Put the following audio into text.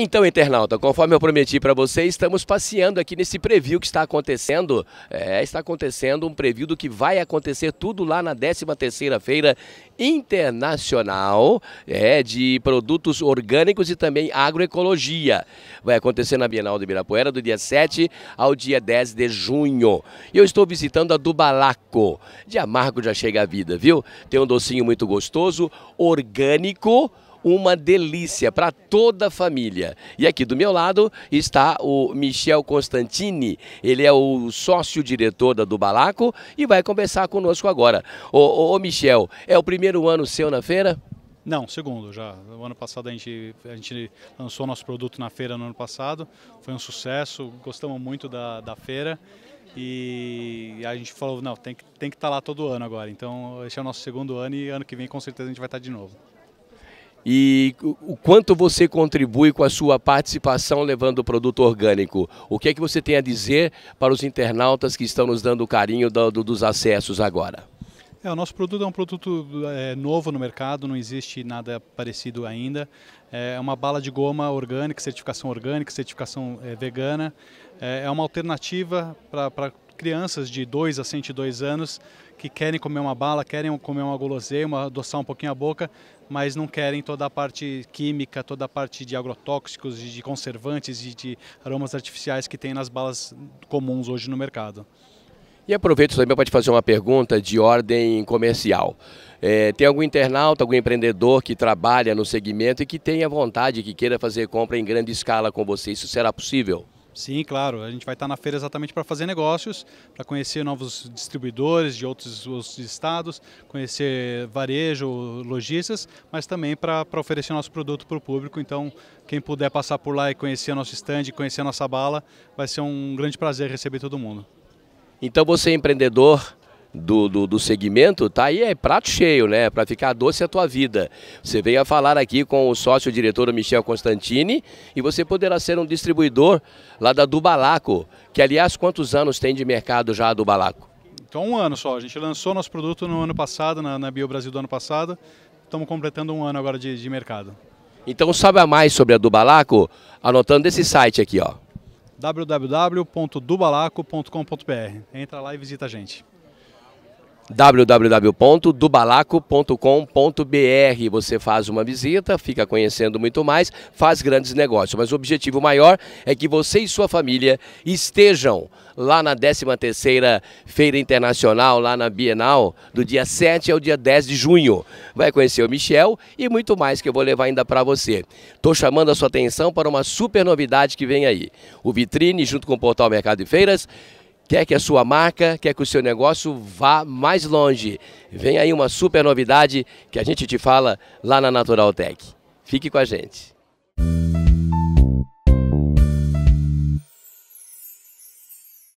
Então, internauta, conforme eu prometi para você, estamos passeando aqui nesse preview que está acontecendo. É, está acontecendo um preview do que vai acontecer tudo lá na 13ª Feira Internacional é, de Produtos Orgânicos e também Agroecologia. Vai acontecer na Bienal de Ibirapuera do dia 7 ao dia 10 de junho. Eu estou visitando a Dubalaco. De amargo já chega a vida, viu? Tem um docinho muito gostoso, orgânico, uma delícia para toda a família. E aqui do meu lado está o Michel Constantini, ele é o sócio-diretor da Dubalaco e vai conversar conosco agora. Ô, ô, ô, Michel, é o primeiro ano seu na feira? Não, segundo já. O ano passado a gente, a gente lançou nosso produto na feira no ano passado, foi um sucesso, gostamos muito da, da feira. E a gente falou, não, tem que, tem que estar tá lá todo ano agora. Então, esse é o nosso segundo ano e ano que vem com certeza a gente vai estar tá de novo e o quanto você contribui com a sua participação levando o produto orgânico. O que é que você tem a dizer para os internautas que estão nos dando o carinho do, do, dos acessos agora? É, o nosso produto é um produto é, novo no mercado, não existe nada parecido ainda. É, é uma bala de goma orgânica, certificação orgânica, certificação é, vegana. É, é uma alternativa para crianças de 2 a 102 anos que querem comer uma bala, querem comer uma guloseima, adoçar um pouquinho a boca, mas não querem toda a parte química, toda a parte de agrotóxicos, de conservantes e de aromas artificiais que tem nas balas comuns hoje no mercado. E aproveito também para te fazer uma pergunta de ordem comercial. É, tem algum internauta, algum empreendedor que trabalha no segmento e que tenha vontade, que queira fazer compra em grande escala com você? Isso será possível? Sim, claro. A gente vai estar na feira exatamente para fazer negócios, para conhecer novos distribuidores de outros, outros estados, conhecer varejo, lojistas, mas também para oferecer nosso produto para o público. Então, quem puder passar por lá e conhecer nosso stand, conhecer nossa bala, vai ser um grande prazer receber todo mundo. Então você é empreendedor do, do, do, segmento, tá aí é prato cheio, né? Para ficar doce a tua vida. Você veio a falar aqui com o sócio diretor Michel Constantini e você poderá ser um distribuidor lá da Dubalaco, que aliás quantos anos tem de mercado já a Dubalaco? Então um ano só, a gente lançou nosso produto no ano passado, na, na Bio Brasil do ano passado, estamos completando um ano agora de, de mercado. Então sabe mais sobre a Dubalaco anotando esse site aqui, ó www.dubalaco.com.br. Entra lá e visita a gente www.dubalaco.com.br. Você faz uma visita, fica conhecendo muito mais, faz grandes negócios. Mas o objetivo maior é que você e sua família estejam lá na 13ª Feira Internacional, lá na Bienal, do dia 7 ao dia 10 de junho. Vai conhecer o Michel e muito mais que eu vou levar ainda para você. Estou chamando a sua atenção para uma super novidade que vem aí. O Vitrine, junto com o Portal Mercado e Feiras, quer que a sua marca, quer que o seu negócio vá mais longe. Vem aí uma super novidade que a gente te fala lá na Natural Tech. Fique com a gente.